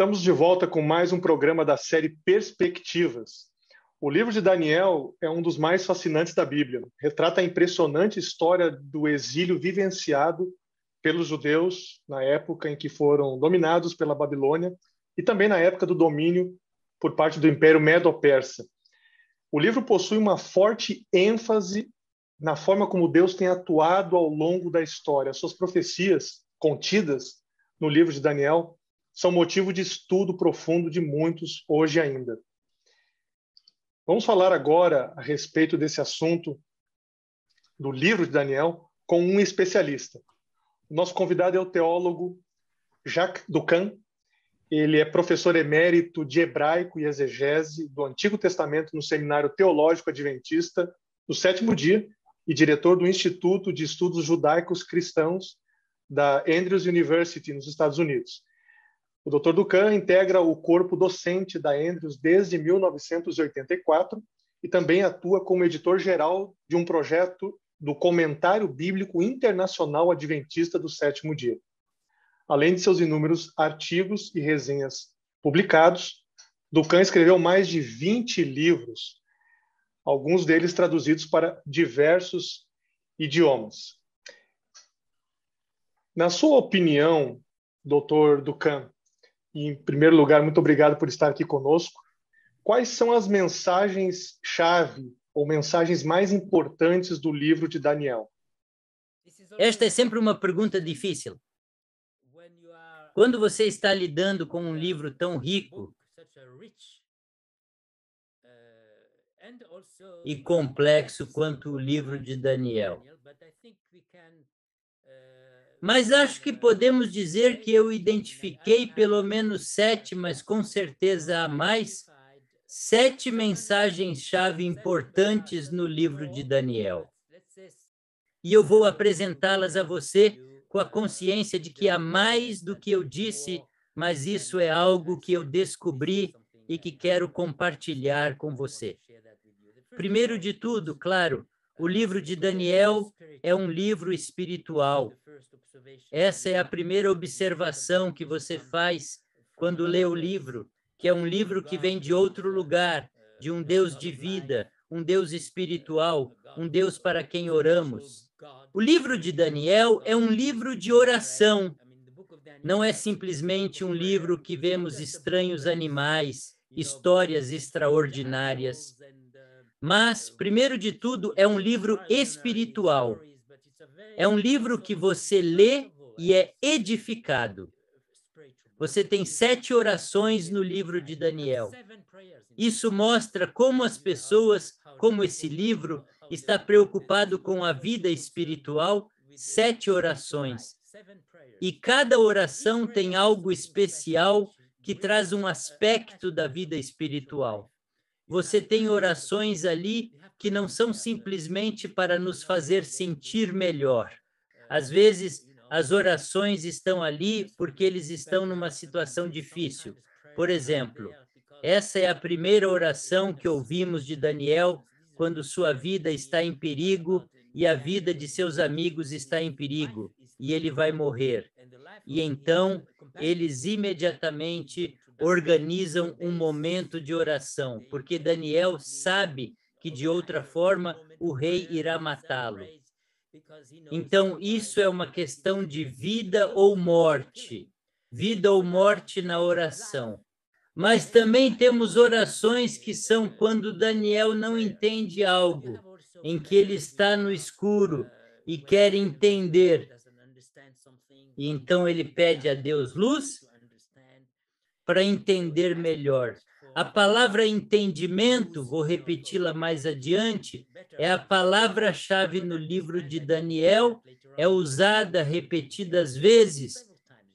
Estamos de volta com mais um programa da série Perspectivas. O livro de Daniel é um dos mais fascinantes da Bíblia. Retrata a impressionante história do exílio vivenciado pelos judeus na época em que foram dominados pela Babilônia e também na época do domínio por parte do Império Medo-Persa. O livro possui uma forte ênfase na forma como Deus tem atuado ao longo da história. Suas profecias contidas no livro de Daniel são motivo de estudo profundo de muitos hoje ainda. Vamos falar agora a respeito desse assunto do livro de Daniel com um especialista. O nosso convidado é o teólogo Jacques Ducan. Ele é professor emérito de hebraico e exegese do Antigo Testamento no Seminário Teológico Adventista do Sétimo Dia e diretor do Instituto de Estudos Judaicos Cristãos da Andrews University nos Estados Unidos. O Dr. Ducan integra o corpo docente da Andrews desde 1984 e também atua como editor-geral de um projeto do Comentário Bíblico Internacional Adventista do Sétimo Dia. Além de seus inúmeros artigos e resenhas publicados, Ducan escreveu mais de 20 livros, alguns deles traduzidos para diversos idiomas. Na sua opinião, doutor Ducan, em primeiro lugar, muito obrigado por estar aqui conosco. Quais são as mensagens-chave ou mensagens mais importantes do livro de Daniel? Esta é sempre uma pergunta difícil. Quando você está lidando com um livro tão rico e complexo quanto o livro de Daniel, mas acho que podemos dizer que eu identifiquei pelo menos sete, mas com certeza há mais, sete mensagens-chave importantes no livro de Daniel. E eu vou apresentá-las a você com a consciência de que há mais do que eu disse, mas isso é algo que eu descobri e que quero compartilhar com você. Primeiro de tudo, claro, o livro de Daniel é um livro espiritual. Essa é a primeira observação que você faz quando lê o livro, que é um livro que vem de outro lugar, de um Deus de vida, um Deus espiritual, um Deus para quem oramos. O livro de Daniel é um livro de oração. Não é simplesmente um livro que vemos estranhos animais, histórias extraordinárias. Mas, primeiro de tudo, é um livro espiritual. É um livro que você lê e é edificado. Você tem sete orações no livro de Daniel. Isso mostra como as pessoas, como esse livro, está preocupado com a vida espiritual, sete orações. E cada oração tem algo especial que traz um aspecto da vida espiritual. Você tem orações ali que não são simplesmente para nos fazer sentir melhor. Às vezes, as orações estão ali porque eles estão numa situação difícil. Por exemplo, essa é a primeira oração que ouvimos de Daniel quando sua vida está em perigo e a vida de seus amigos está em perigo e ele vai morrer. E então eles imediatamente organizam um momento de oração, porque Daniel sabe que de outra forma o rei irá matá-lo. Então, isso é uma questão de vida ou morte, vida ou morte na oração. Mas também temos orações que são quando Daniel não entende algo, em que ele está no escuro e quer entender. E então ele pede a Deus luz para entender melhor. A palavra entendimento, vou repeti-la mais adiante, é a palavra-chave no livro de Daniel, é usada repetidas vezes,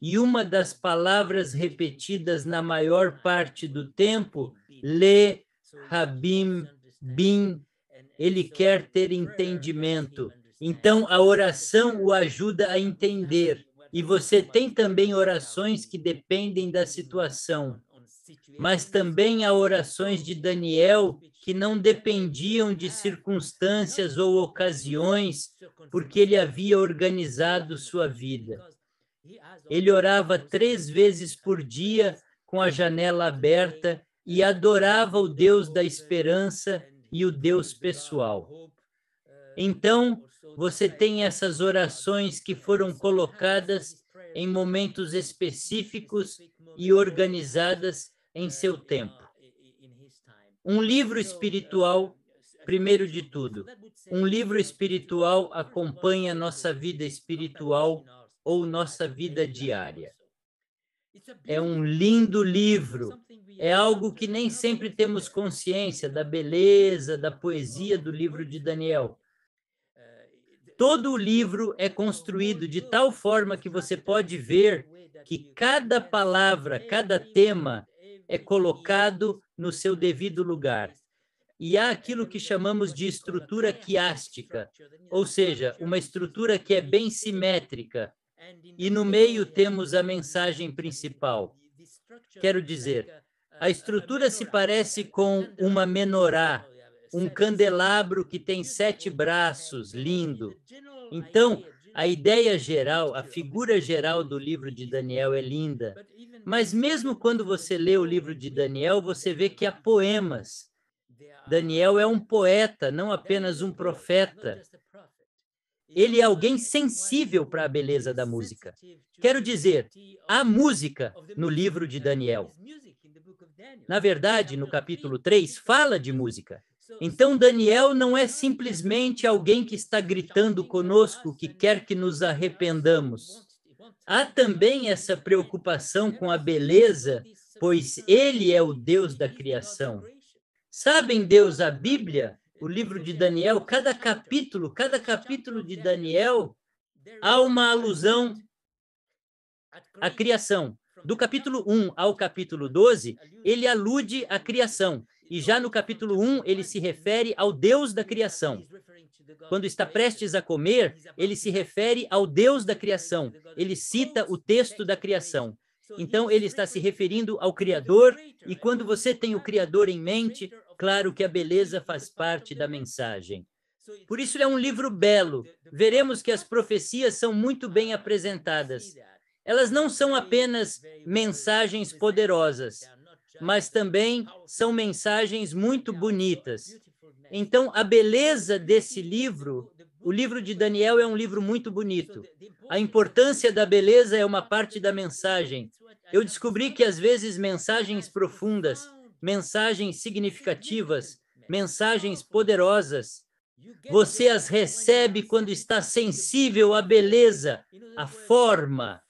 e uma das palavras repetidas na maior parte do tempo, le rabim bin, ele quer ter entendimento. Então a oração o ajuda a entender. E você tem também orações que dependem da situação, mas também há orações de Daniel que não dependiam de circunstâncias ou ocasiões, porque ele havia organizado sua vida. Ele orava três vezes por dia com a janela aberta e adorava o Deus da esperança e o Deus pessoal. Então, você tem essas orações que foram colocadas em momentos específicos e organizadas em seu tempo. Um livro espiritual, primeiro de tudo. Um livro espiritual acompanha nossa vida espiritual ou nossa vida diária. É um lindo livro. É algo que nem sempre temos consciência da beleza, da poesia do livro de Daniel. Todo o livro é construído de tal forma que você pode ver que cada palavra, cada tema é colocado no seu devido lugar. E há aquilo que chamamos de estrutura quiástica, ou seja, uma estrutura que é bem simétrica. E no meio temos a mensagem principal. Quero dizer, a estrutura se parece com uma menorá, um candelabro que tem sete braços, lindo. Então, a ideia geral, a figura geral do livro de Daniel é linda. Mas mesmo quando você lê o livro de Daniel, você vê que há poemas. Daniel é um poeta, não apenas um profeta. Ele é alguém sensível para a beleza da música. Quero dizer, há música no livro de Daniel. Na verdade, no capítulo 3, fala de música. Então, Daniel não é simplesmente alguém que está gritando conosco que quer que nos arrependamos. Há também essa preocupação com a beleza, pois ele é o Deus da criação. Sabem, Deus, a Bíblia, o livro de Daniel, cada capítulo, cada capítulo de Daniel, há uma alusão à criação. Do capítulo 1 ao capítulo 12, ele alude à criação. E já no capítulo 1, ele se refere ao Deus da criação. Quando está prestes a comer, ele se refere ao Deus da criação. Ele cita o texto da criação. Então, ele está se referindo ao Criador, e quando você tem o Criador em mente, claro que a beleza faz parte da mensagem. Por isso, é um livro belo. Veremos que as profecias são muito bem apresentadas. Elas não são apenas mensagens poderosas, mas também são mensagens muito bonitas. Então, a beleza desse livro, o livro de Daniel é um livro muito bonito. A importância da beleza é uma parte da mensagem. Eu descobri que às vezes mensagens profundas, mensagens significativas, mensagens poderosas, você as recebe quando está sensível à beleza, à forma.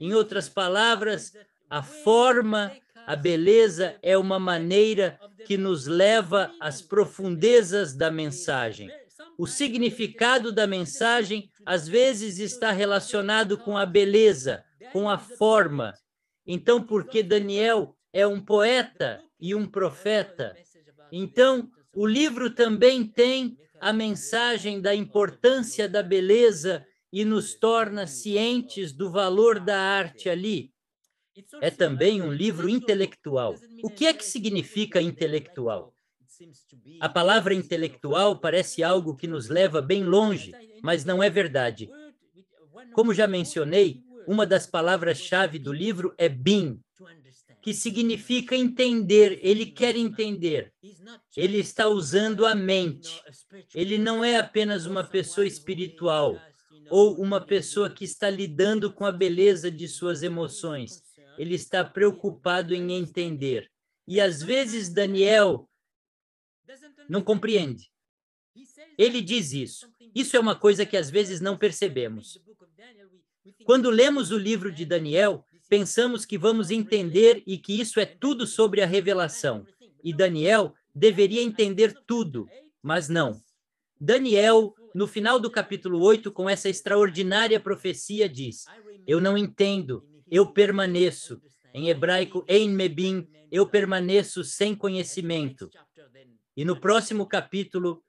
Em outras palavras, a forma a beleza é uma maneira que nos leva às profundezas da mensagem. O significado da mensagem às vezes está relacionado com a beleza, com a forma. Então, porque Daniel é um poeta e um profeta, então o livro também tem a mensagem da importância da beleza e nos torna cientes do valor da arte ali. É também um livro intelectual. O que é que significa intelectual? A palavra intelectual parece algo que nos leva bem longe, mas não é verdade. Como já mencionei, uma das palavras-chave do livro é bin, que significa entender, ele quer entender. Ele está usando a mente. Ele não é apenas uma pessoa espiritual ou uma pessoa que está lidando com a beleza de suas emoções ele está preocupado em entender. E às vezes Daniel não compreende. Ele diz isso. Isso é uma coisa que às vezes não percebemos. Quando lemos o livro de Daniel, pensamos que vamos entender e que isso é tudo sobre a revelação. E Daniel deveria entender tudo, mas não. Daniel, no final do capítulo 8, com essa extraordinária profecia, diz: Eu não entendo, eu permaneço. Em hebraico, Ein mebim, eu permaneço sem conhecimento. E no próximo capítulo,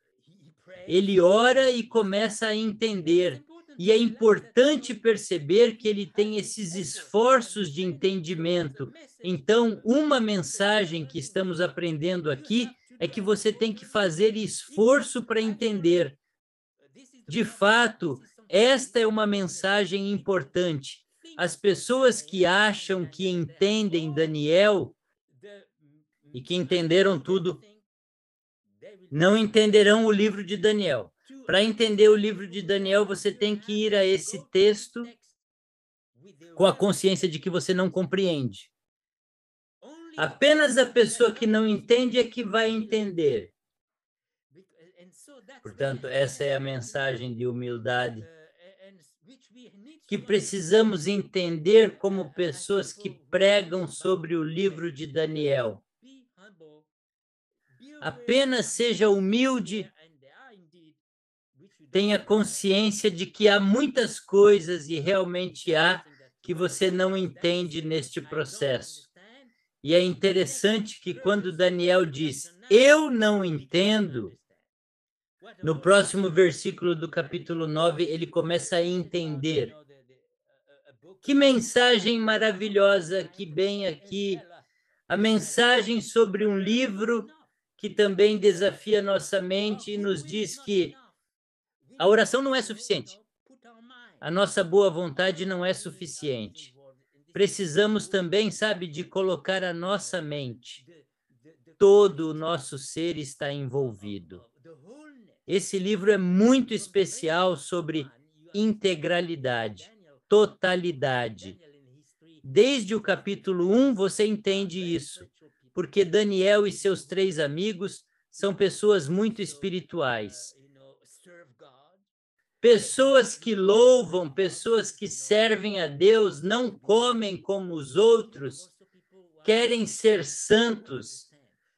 ele ora e começa a entender. E é importante perceber que ele tem esses esforços de entendimento. Então, uma mensagem que estamos aprendendo aqui é que você tem que fazer esforço para entender. De fato, esta é uma mensagem importante as pessoas que acham que entendem Daniel e que entenderam tudo, não entenderão o livro de Daniel. Para entender o livro de Daniel, você tem que ir a esse texto com a consciência de que você não compreende. Apenas a pessoa que não entende é que vai entender. Portanto, essa é a mensagem de humildade que precisamos entender como pessoas que pregam sobre o livro de Daniel. Apenas seja humilde, tenha consciência de que há muitas coisas e realmente há que você não entende neste processo. E é interessante que quando Daniel diz, eu não entendo, no próximo versículo do capítulo 9, ele começa a entender que mensagem maravilhosa que bem aqui, a mensagem sobre um livro que também desafia nossa mente e nos diz que a oração não é suficiente. A nossa boa vontade não é suficiente. Precisamos também, sabe, de colocar a nossa mente. Todo o nosso ser está envolvido. Esse livro é muito especial sobre integralidade totalidade. Desde o capítulo 1 você entende isso, porque Daniel e seus três amigos são pessoas muito espirituais. Pessoas que louvam, pessoas que servem a Deus, não comem como os outros, querem ser santos.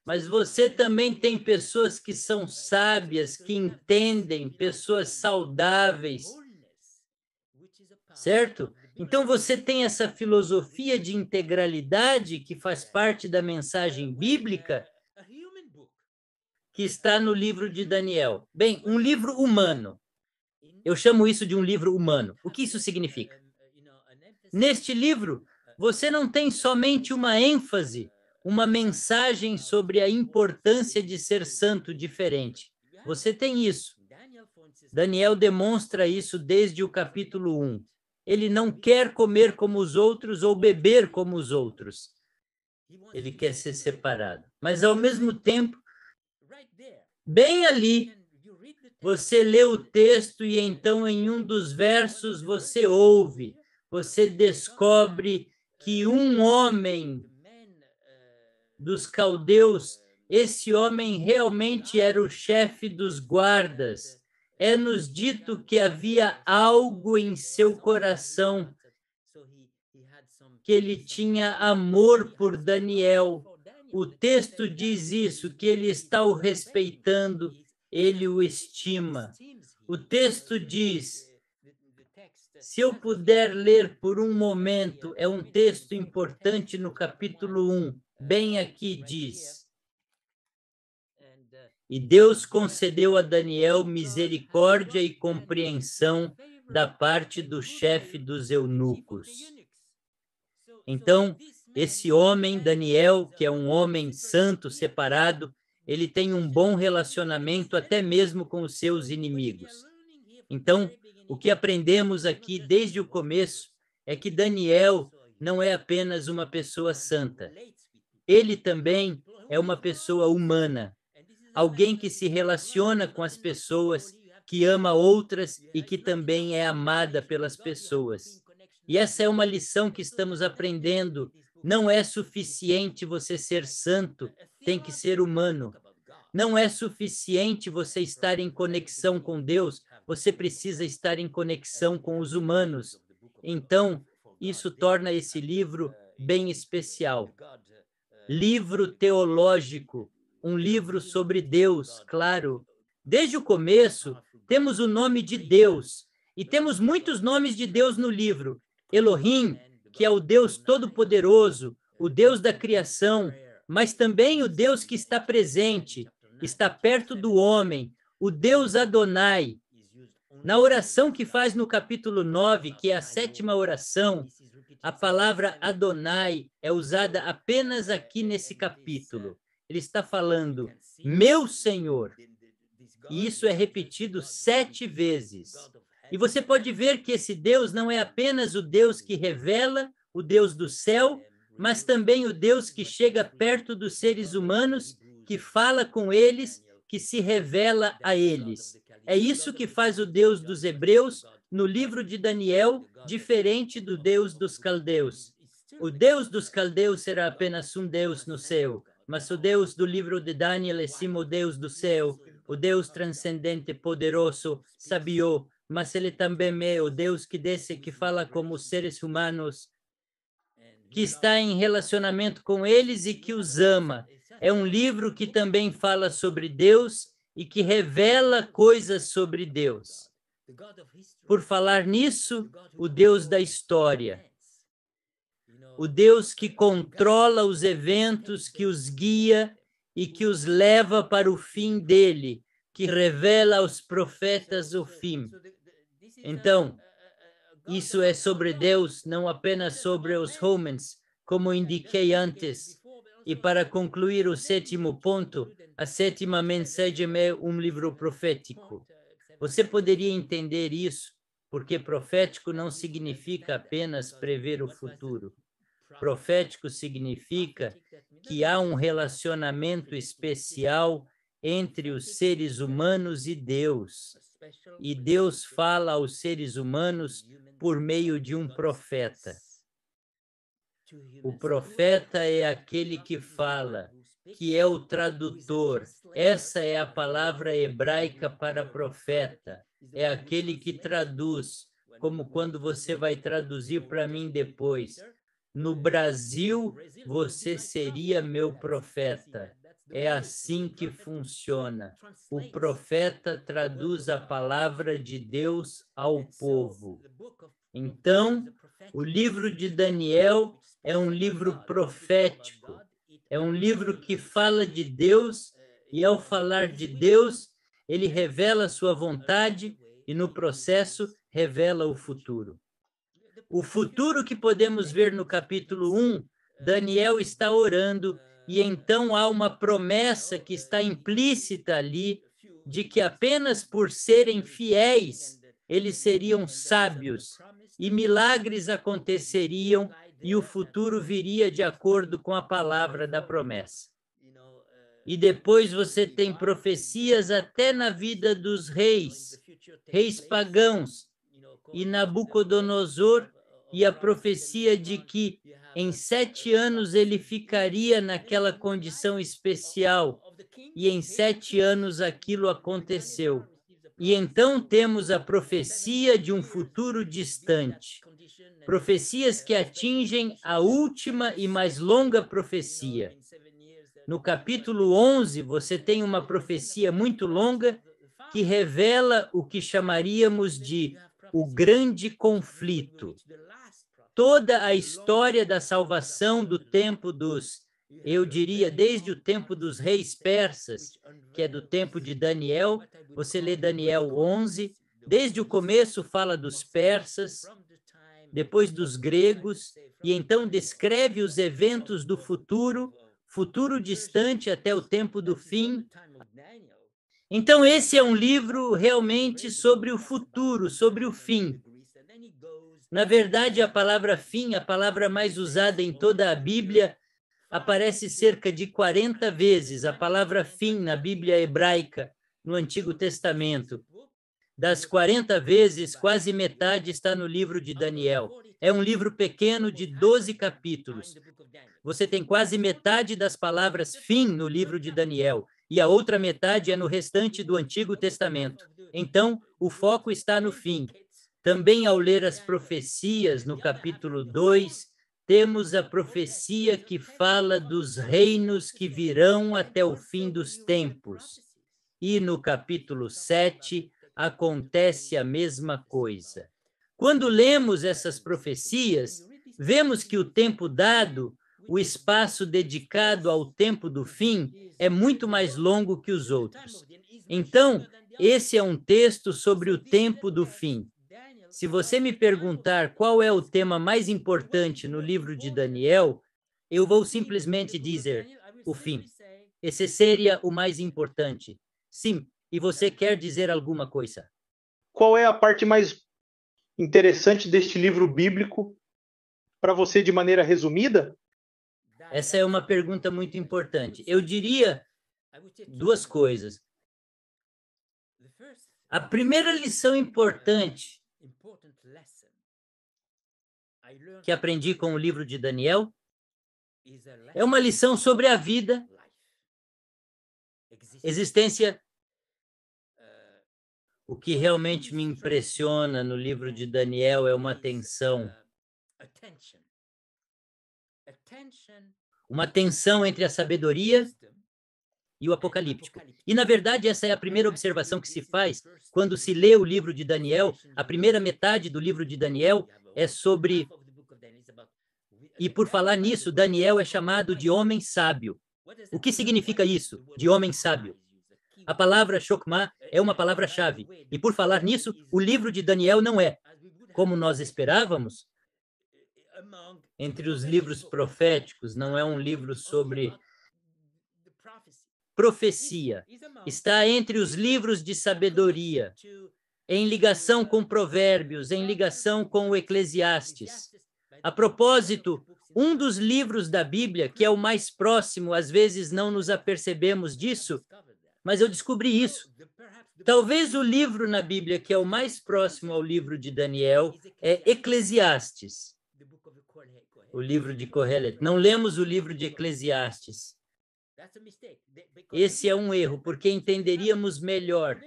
Mas você também tem pessoas que são sábias, que entendem, pessoas saudáveis, certo? Então você tem essa filosofia de integralidade que faz parte da mensagem bíblica que está no livro de Daniel. Bem, um livro humano. Eu chamo isso de um livro humano. O que isso significa? Neste livro, você não tem somente uma ênfase, uma mensagem sobre a importância de ser santo diferente. Você tem isso. Daniel demonstra isso desde o capítulo 1 ele não quer comer como os outros ou beber como os outros. Ele quer ser separado. Mas, ao mesmo tempo, bem ali, você lê o texto e então, em um dos versos, você ouve, você descobre que um homem dos caldeus, esse homem realmente era o chefe dos guardas é-nos dito que havia algo em seu coração, que ele tinha amor por Daniel. O texto diz isso, que ele está o respeitando, ele o estima. O texto diz. Se eu puder ler por um momento, é um texto importante no capítulo 1, bem aqui diz. E Deus concedeu a Daniel misericórdia e compreensão da parte do chefe dos eunucos. Então, esse homem, Daniel, que é um homem santo, separado, ele tem um bom relacionamento até mesmo com os seus inimigos. Então, o que aprendemos aqui desde o começo é que Daniel não é apenas uma pessoa santa, ele também é uma pessoa humana alguém que se relaciona com as pessoas, que ama outras e que também é amada pelas pessoas. E essa é uma lição que estamos aprendendo. Não é suficiente você ser santo, tem que ser humano. Não é suficiente você estar em conexão com Deus, você precisa estar em conexão com os humanos. Então, isso torna esse livro bem especial. Livro teológico um livro sobre Deus, claro. Desde o começo, temos o nome de Deus, e temos muitos nomes de Deus no livro. Elohim, que é o Deus Todo-Poderoso, o Deus da criação, mas também o Deus que está presente, está perto do homem, o Deus Adonai. Na oração que faz no capítulo 9, que é a sétima oração, a palavra Adonai é usada apenas aqui nesse capítulo. Ele está falando, meu Senhor. E isso é repetido sete vezes. E você pode ver que esse Deus não é apenas o Deus que revela, o Deus do céu, mas também o Deus que chega perto dos seres humanos, que fala com eles, que se revela a eles. É isso que faz o Deus dos Hebreus no livro de Daniel, diferente do Deus dos Caldeus. O Deus dos Caldeus será apenas um Deus no céu, mas o Deus do livro de Daniel é sim o Deus do céu, o Deus transcendente, poderoso, sabio, mas ele também é o Deus que desce, que fala como seres humanos, que está em relacionamento com eles e que os ama. É um livro que também fala sobre Deus e que revela coisas sobre Deus. Por falar nisso, o Deus da história, o Deus que controla os eventos, que os guia e que os leva para o fim dele, que revela aos profetas o fim. Então, isso é sobre Deus, não apenas sobre os homens, como indiquei antes. E para concluir o sétimo ponto, a sétima mensagem é um livro profético. Você poderia entender isso, porque profético não significa apenas prever o futuro. Profético significa que há um relacionamento especial entre os seres humanos e Deus. E Deus fala aos seres humanos por meio de um profeta. O profeta é aquele que fala, que é o tradutor. Essa é a palavra hebraica para profeta. É aquele que traduz, como quando você vai traduzir para mim depois. No Brasil, você seria meu profeta. É assim que funciona. O profeta traduz a palavra de Deus ao povo. Então, o livro de Daniel é um livro profético, é um livro que fala de Deus, e ao falar de Deus, ele revela a sua vontade e, no processo, revela o futuro. O futuro que podemos ver no capítulo 1, Daniel está orando, e então há uma promessa que está implícita ali, de que apenas por serem fiéis eles seriam sábios, e milagres aconteceriam, e o futuro viria de acordo com a palavra da promessa. E depois você tem profecias até na vida dos reis, reis pagãos, e Nabucodonosor e a profecia de que em sete anos ele ficaria naquela condição especial, e em sete anos aquilo aconteceu. E então temos a profecia de um futuro distante, profecias que atingem a última e mais longa profecia. No capítulo 11, você tem uma profecia muito longa que revela o que chamaríamos de o grande conflito, toda a história da salvação do tempo dos, eu diria, desde o tempo dos reis persas, que é do tempo de Daniel, você lê Daniel 11, desde o começo fala dos persas, depois dos gregos, e então descreve os eventos do futuro, futuro distante até o tempo do fim. Então, esse é um livro realmente sobre o futuro, sobre o fim. Na verdade, a palavra fim, a palavra mais usada em toda a Bíblia, aparece cerca de 40 vezes a palavra fim na Bíblia hebraica, no Antigo Testamento. Das 40 vezes, quase metade está no livro de Daniel. É um livro pequeno de 12 capítulos. Você tem quase metade das palavras fim no livro de Daniel, e a outra metade é no restante do Antigo Testamento. Então, o foco está no fim. Também ao ler as é. profecias no capítulo 2, temos a profecia que fala dos reinos que virão até o fim dos tempos. E no capítulo 7 acontece a mesma coisa. Quando lemos essas profecias, vemos que o tempo dado, o espaço dedicado ao tempo do fim, é muito mais longo que os outros. Então, esse é um texto sobre o tempo do fim. Se você me perguntar qual é o tema mais importante no livro de Daniel, eu vou simplesmente dizer o fim. Esse seria o mais importante. Sim, e você quer dizer alguma coisa? Qual é a parte mais interessante deste livro bíblico para você de maneira resumida? Essa é uma pergunta muito importante. Eu diria duas coisas. A primeira lição importante que aprendi com o livro de Daniel é uma lição sobre a vida, existência. Uh, o que realmente me impressiona no livro de Daniel é uma tensão. Uh, uma tensão entre a sabedoria e o apocalíptico. E, na verdade, essa é a primeira observação que se faz quando se lê o livro de Daniel. A primeira metade do livro de Daniel tá é sobre. E por falar nisso, Daniel é chamado de homem sábio. O que significa isso, de homem sábio? A palavra Shokma é uma palavra-chave. E por falar nisso, o livro de Daniel não é, como nós esperávamos, entre os livros proféticos, não é um livro sobre profecia, está entre os livros de sabedoria, em ligação com Provérbios, em ligação com o Eclesiastes. A propósito, um dos livros da Bíblia, que é o mais próximo, às vezes não nos apercebemos disso, mas eu descobri isso. Talvez o livro na Bíblia que é o mais próximo ao livro de Daniel é Eclesiastes. O livro de Correlet. Não lemos o livro de Eclesiastes. Esse é um erro, porque entenderíamos melhor.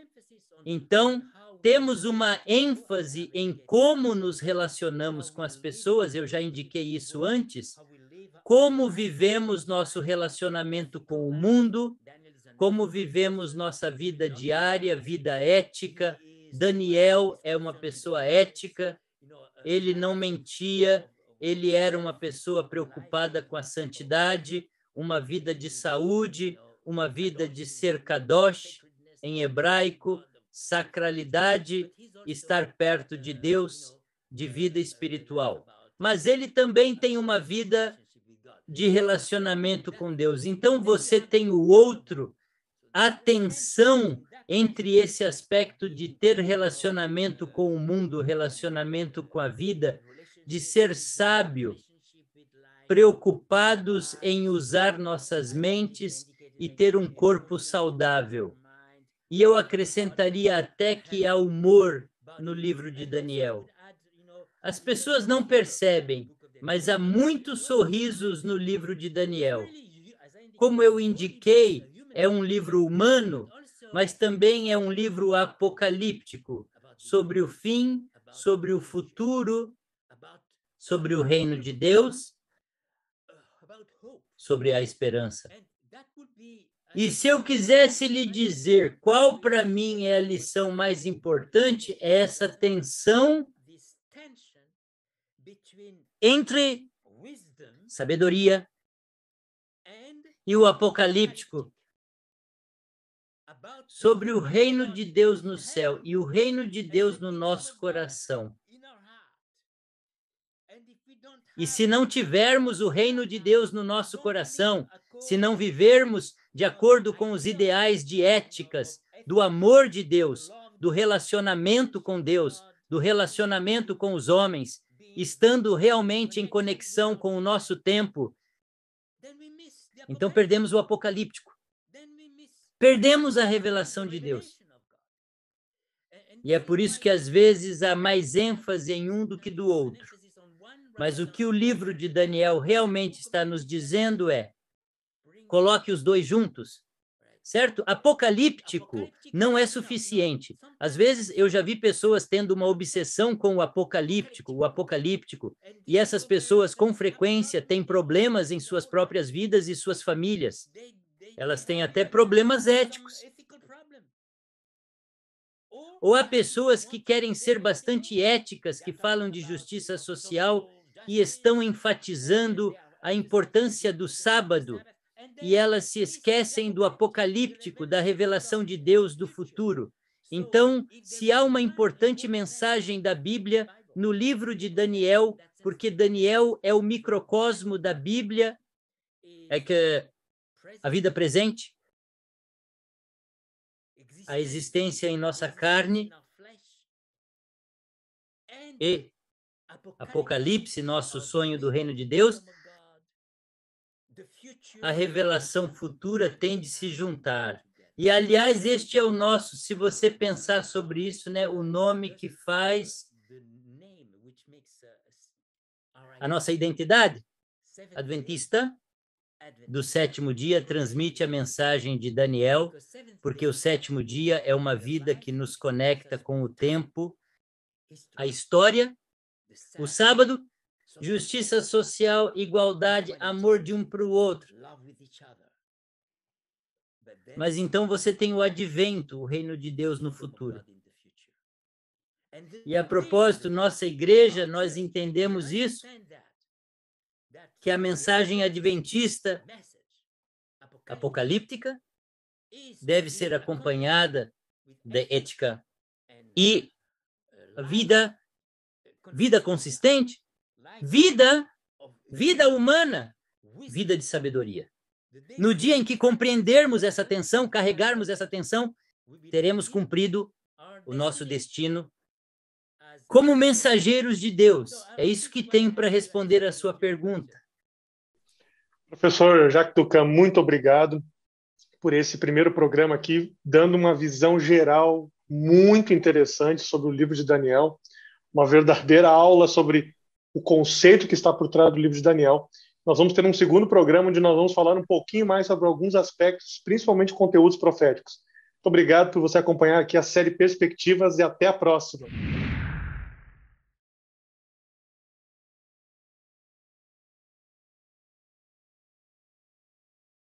Então, temos uma ênfase em como nos relacionamos com as pessoas, eu já indiquei isso antes, como vivemos nosso relacionamento com o mundo, como vivemos nossa vida diária, vida ética. Daniel é uma pessoa ética, ele não mentia, ele era uma pessoa preocupada com a santidade uma vida de saúde, uma vida de ser kadosh, em hebraico, sacralidade, estar perto de Deus, de vida espiritual. Mas ele também tem uma vida de relacionamento com Deus. Então você tem o outro, atenção entre esse aspecto de ter relacionamento com o mundo, relacionamento com a vida, de ser sábio, preocupados em usar nossas mentes e ter um corpo saudável. E eu acrescentaria até que há humor no livro de Daniel. As pessoas não percebem, mas há muitos sorrisos no livro de Daniel. Como eu indiquei, é um livro humano, mas também é um livro apocalíptico sobre o fim, sobre o futuro, sobre o reino de Deus sobre a esperança. Uh, e se eu quisesse lhe dizer qual para mim é a lição mais importante, é essa tensão entre sabedoria e o apocalíptico sobre o reino de Deus no céu e o reino de Deus no nosso coração. E se não tivermos o reino de Deus no nosso coração, se não vivermos de acordo com os ideais de éticas, do amor de Deus, do relacionamento com Deus, do relacionamento com os homens, estando realmente em conexão com o nosso tempo, então perdemos o apocalíptico. Perdemos a revelação de Deus. E é por isso que às vezes há mais ênfase em um do que do outro. Mas o que o livro de Daniel realmente está nos dizendo é: coloque os dois juntos, certo? Apocalíptico não é suficiente. Às vezes eu já vi pessoas tendo uma obsessão com o apocalíptico, o apocalíptico, e essas pessoas com frequência têm problemas em suas próprias vidas e suas famílias. Elas têm até problemas éticos. Ou há pessoas que querem ser bastante éticas, que falam de justiça social e estão enfatizando a importância do sábado e elas se esquecem do apocalíptico, da revelação de Deus do futuro. Então, se há uma importante mensagem da Bíblia no livro de Daniel, porque Daniel é o microcosmo da Bíblia, é que a vida presente, a existência em nossa carne e Apocalipse, nosso sonho do reino de Deus, a revelação futura tem de se juntar. E, aliás, este é o nosso, se você pensar sobre isso, né, o nome que faz a nossa identidade. Adventista do sétimo dia transmite a mensagem de Daniel, porque o sétimo dia é uma vida que nos conecta com o tempo, a história o sábado, justiça social, igualdade, amor de um para o outro. Mas então você tem o advento, o reino de Deus no futuro. E a propósito, nossa igreja, nós entendemos isso, que a mensagem adventista apocalíptica deve ser acompanhada da ética e vida vida consistente, vida, vida humana, vida de sabedoria. No dia em que compreendermos essa tensão, carregarmos essa tensão, teremos cumprido o nosso destino como mensageiros de Deus. É isso que tem para responder à sua pergunta. Professor Jacques Ducan, muito obrigado por esse primeiro programa aqui, dando uma visão geral muito interessante sobre o livro de Daniel uma verdadeira aula sobre o conceito que está por trás do livro de Daniel. Nós vamos ter um segundo programa onde nós vamos falar um pouquinho mais sobre alguns aspectos, principalmente conteúdos proféticos. Muito obrigado por você acompanhar aqui a série Perspectivas e até a próxima.